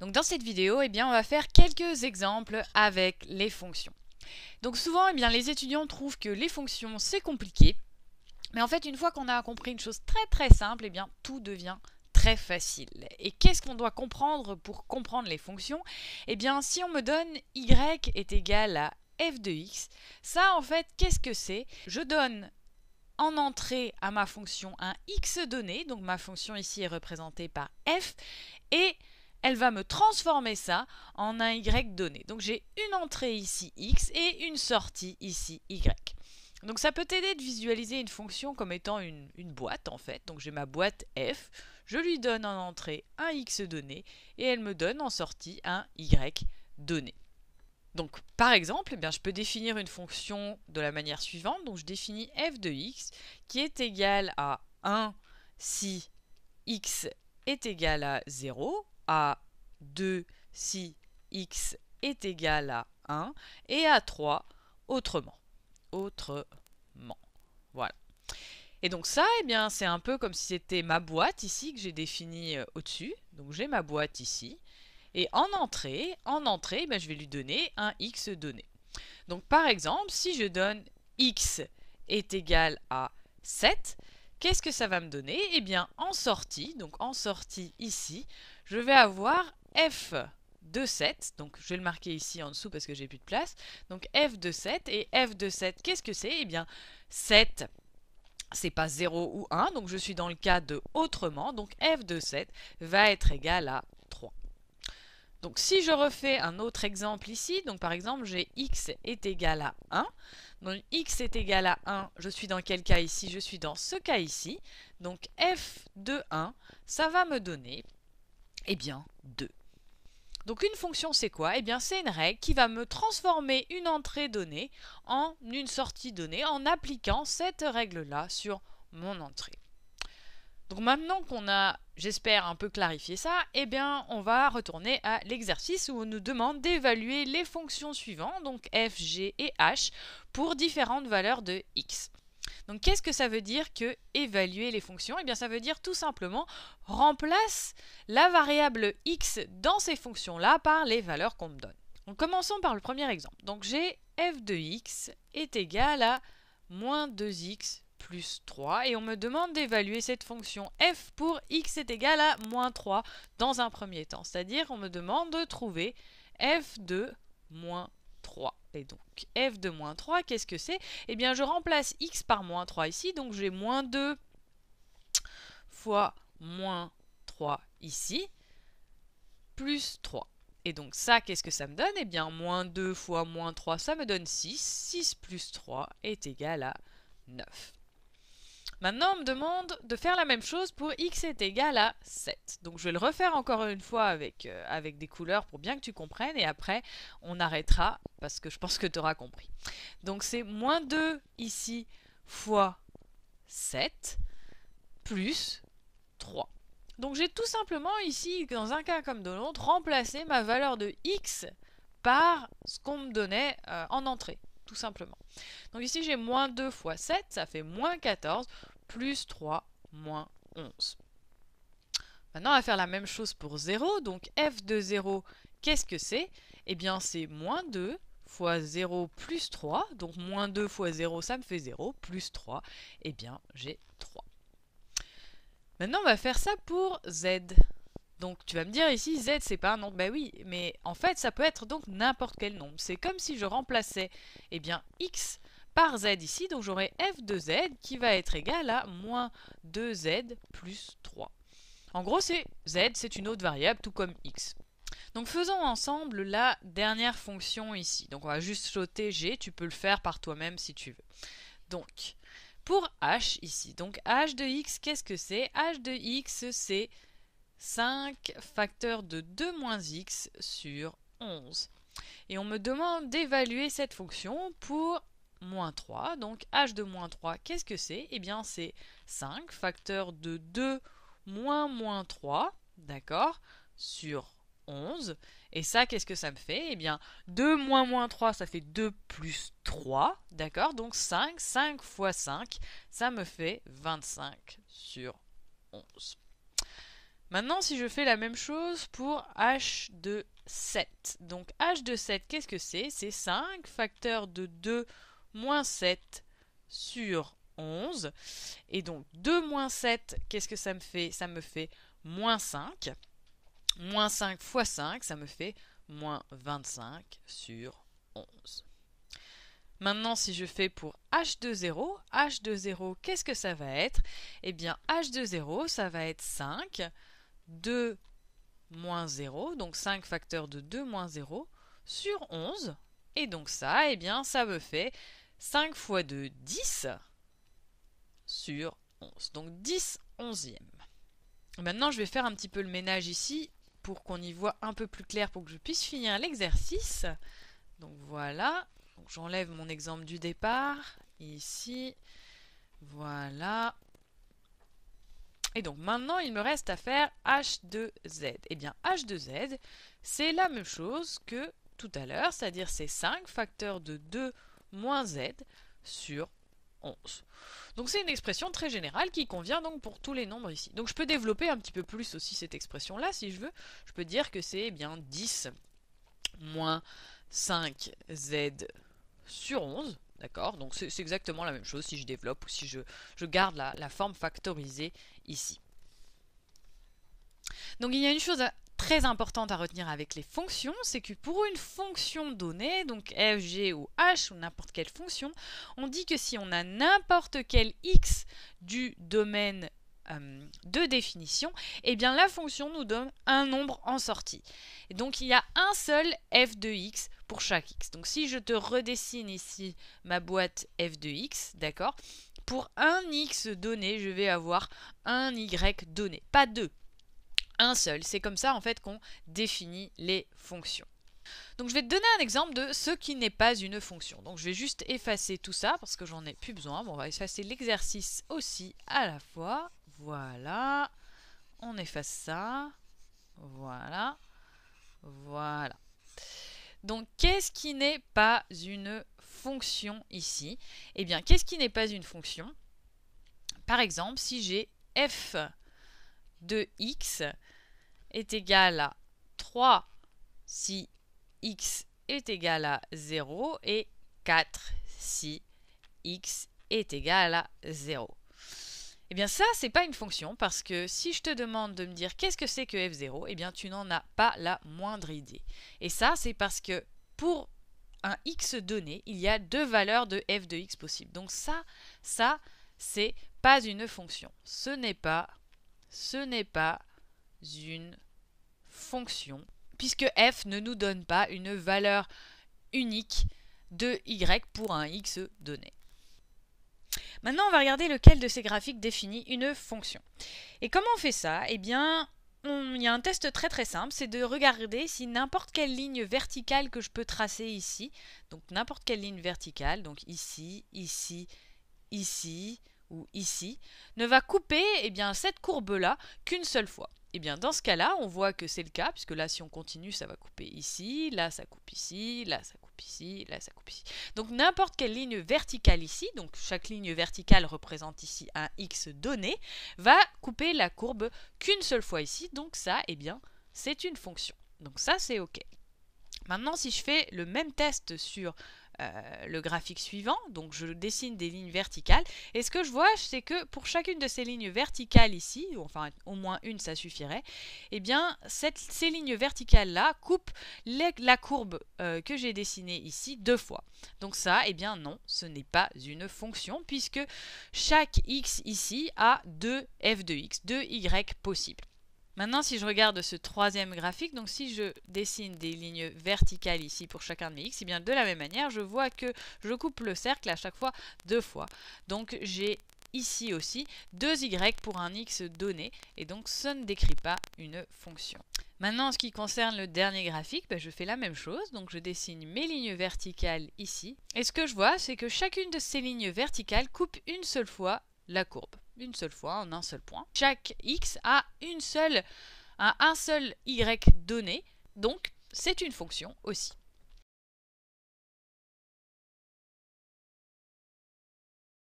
Donc dans cette vidéo, eh bien, on va faire quelques exemples avec les fonctions. Donc souvent, eh bien, les étudiants trouvent que les fonctions, c'est compliqué. Mais en fait, une fois qu'on a compris une chose très très simple, eh bien, tout devient très facile. Et qu'est-ce qu'on doit comprendre pour comprendre les fonctions Eh bien, si on me donne y est égal à f de x, ça en fait, qu'est-ce que c'est Je donne en entrée à ma fonction un x donné, donc ma fonction ici est représentée par f, et elle va me transformer ça en un y donné. Donc j'ai une entrée ici x et une sortie ici y. Donc ça peut t'aider de visualiser une fonction comme étant une, boîte en fait. Donc j'ai ma boîte f, je lui donne en entrée un x donné et elle me donne en sortie un y donné. Donc par exemple, eh bien, je peux définir une fonction de la manière suivante. Donc je définis f de x qui est égal à 1 si x est égal à 0 à 2 si x est égal à 1 et à 3 autrement. Autrement. Voilà. Et donc ça, eh bien, c'est un peu comme si c'était ma boîte ici que j'ai définie euh, au-dessus. Donc j'ai ma boîte ici. Et en entrée, en entrée, eh je vais lui donner un x donné. Donc par exemple, si je donne x est égal à 7, qu'est-ce que ça va me donner Eh bien en sortie, donc en sortie ici, je vais avoir f de 7, donc je vais le marquer ici en dessous parce que j'ai plus de place, donc f de 7, et f de 7, qu'est-ce que c'est Eh bien, 7 c'est pas 0 ou 1, donc je suis dans le cas de autrement, donc f de 7 va être égal à 3. Donc si je refais un autre exemple ici, donc par exemple j'ai x est égal à 1, donc x est égal à 1, je suis dans quel cas ici Je suis dans ce cas ici, donc f de 1, ça va me donner eh bien, 2. Donc une fonction, c'est quoi Eh bien, c'est une règle qui va me transformer une entrée donnée en une sortie donnée en appliquant cette règle-là sur mon entrée. Donc maintenant qu'on a, j'espère, un peu clarifié ça, eh bien, on va retourner à l'exercice où on nous demande d'évaluer les fonctions suivantes, donc f, g et h, pour différentes valeurs de x. Donc qu'est-ce que ça veut dire que évaluer les fonctions Eh bien ça veut dire tout simplement remplace la variable x dans ces fonctions-là par les valeurs qu'on me donne. commençons par le premier exemple. Donc j'ai f de x est égal à moins 2x plus 3 et on me demande d'évaluer cette fonction f pour x est égal à moins 3 dans un premier temps. C'est-à-dire on me demande de trouver f de moins 3. Et donc f de moins 3, qu'est-ce que c'est Eh bien je remplace x par moins 3 ici, donc j'ai moins 2 fois moins 3 ici, plus 3. Et donc ça, qu'est-ce que ça me donne Eh bien, moins 2 fois moins 3, ça me donne 6. 6 plus 3 est égal à 9. Maintenant, on me demande de faire la même chose pour x est égal à 7. Donc je vais le refaire encore une fois avec, euh, avec des couleurs pour bien que tu comprennes. Et après, on arrêtera parce que je pense que tu auras compris. Donc c'est moins 2 ici fois 7 plus 3. Donc j'ai tout simplement ici, dans un cas comme dans l'autre, remplacé ma valeur de x par ce qu'on me donnait euh, en entrée, tout simplement. Donc ici j'ai moins 2 fois 7, ça fait moins 14, plus 3, moins 11. Maintenant, on va faire la même chose pour 0. Donc f de 0, qu'est-ce que c'est Eh bien, c'est moins 2 fois 0 plus 3. Donc moins 2 fois 0, ça me fait 0, plus 3. Eh bien, j'ai 3. Maintenant, on va faire ça pour Z. Donc tu vas me dire ici, Z c'est pas un nombre, Ben oui, mais en fait ça peut être donc n'importe quel nombre. C'est comme si je remplaçais eh bien, X par Z ici, donc j'aurai F de Z qui va être égal à moins 2Z plus 3. En gros c'est Z, c'est une autre variable, tout comme X. Donc faisons ensemble la dernière fonction ici. Donc on va juste sauter G, tu peux le faire par toi-même si tu veux. Donc pour h ici. Donc h de x, qu'est-ce que c'est h de x, c'est 5 facteur de 2 moins x sur 11. Et on me demande d'évaluer cette fonction pour moins 3. Donc h de moins 3, qu'est-ce que c'est Eh bien c'est 5 facteur de 2 moins moins 3, d'accord, sur 11. Et ça, qu'est-ce que ça me fait Eh bien, 2 moins moins 3, ça fait 2 plus 3, d'accord Donc 5, 5 fois 5, ça me fait 25 sur 11. Maintenant, si je fais la même chose pour h de 7. Donc h de 7, qu'est-ce que c'est C'est 5 facteur de 2 moins 7 sur 11. Et donc 2 moins 7, qu'est-ce que ça me fait Ça me fait moins 5. Moins 5 fois 5, ça me fait moins 25 sur 11. Maintenant, si je fais pour h de 0, h de 0, qu'est-ce que ça va être Eh bien, h de 0, ça va être 5, 2 moins 0, donc 5 facteurs de 2 moins 0, sur 11. Et donc ça, eh bien, ça me fait 5 fois 2, 10 sur 11. Donc 10 onzièmes. Maintenant, je vais faire un petit peu le ménage ici pour qu'on y voit un peu plus clair pour que je puisse finir l'exercice. Donc voilà, j'enlève mon exemple du départ, ici, voilà. Et donc maintenant, il me reste à faire H2Z. Eh bien, H2Z, c'est la même chose que tout à l'heure, c'est-à-dire c'est 5 facteurs de 2 moins Z sur 11. Donc c'est une expression très générale qui convient donc pour tous les nombres ici. Donc je peux développer un petit peu plus aussi cette expression-là si je veux. Je peux dire que c'est eh bien 10 moins 5z sur 11. D'accord Donc c'est exactement la même chose si je développe ou si je, garde la, la forme factorisée ici. Donc il y a une chose à très importante à retenir avec les fonctions, c'est que pour une fonction donnée, donc f, g ou h ou n'importe quelle fonction, on dit que si on a n'importe quel x du domaine euh, de définition, eh bien la fonction nous donne un nombre en sortie. donc il y a un seul f de x pour chaque x. Donc si je te redessine ici ma boîte f de x, d'accord Pour un x donné, je vais avoir un y donné, pas deux un seul. C'est comme ça en fait qu'on définit les fonctions. Donc je vais te donner un exemple de ce qui n'est pas une fonction. Donc je vais juste effacer tout ça parce que j'en ai plus besoin. Bon, on va effacer l'exercice aussi à la fois. Voilà. On efface ça. Voilà. Voilà. Donc qu'est-ce qui n'est pas une fonction ici Eh bien, qu'est-ce qui n'est pas une fonction Par exemple, si j'ai f de x est égal à 3 si x est égal à 0 et 4 si x est égal à 0. Eh bien ça, c'est pas une fonction parce que si je te demande de me dire qu'est-ce que c'est que f0, eh bien tu n'en as pas la moindre idée. Et ça, c'est parce que pour un x donné, il y a deux valeurs de f de x possibles. Donc ça, ça, c'est pas une fonction. Ce n'est pas, ce n'est pas une fonction, puisque f ne nous donne pas une valeur unique de y pour un x donné. Maintenant, on va regarder lequel de ces graphiques définit une fonction. Et comment on fait ça Eh bien, il y a un test très très simple, c'est de regarder si n'importe quelle ligne verticale que je peux tracer ici, donc n'importe quelle ligne verticale, donc ici, ici, ici, ou ici, ne va couper eh bien, cette courbe-là qu'une seule fois. Eh bien, dans ce cas-là, on voit que c'est le cas, puisque là, si on continue, ça va couper ici, là, ça coupe ici, là, ça coupe ici, là, ça coupe ici. Donc, n'importe quelle ligne verticale ici, donc chaque ligne verticale représente ici un x donné, va couper la courbe qu'une seule fois ici, donc ça, eh bien, c'est une fonction. Donc ça, c'est OK. Maintenant, si je fais le même test sur euh, le graphique suivant, donc je dessine des lignes verticales, et ce que je vois, c'est que pour chacune de ces lignes verticales ici, ou enfin au moins une, ça suffirait, eh bien, ces lignes verticales-là coupent la courbe euh, que j'ai dessinée ici deux fois. Donc ça, et eh bien non, ce n'est pas une fonction, puisque chaque x ici a deux f de x, deux y possibles. Maintenant, si je regarde ce troisième graphique, donc si je dessine des lignes verticales ici pour chacun de mes x, et eh bien de la même manière, je vois que je coupe le cercle à chaque fois deux fois. Donc j'ai ici aussi deux y pour un x donné, et donc ça ne décrit pas une fonction. Maintenant, en ce qui concerne le dernier graphique, ben, je fais la même chose, donc je dessine mes lignes verticales ici, et ce que je vois, c'est que chacune de ces lignes verticales coupe une seule fois la courbe une seule fois, en un seul point. Chaque x a une seule, un, un seul y donné, donc c'est une fonction aussi.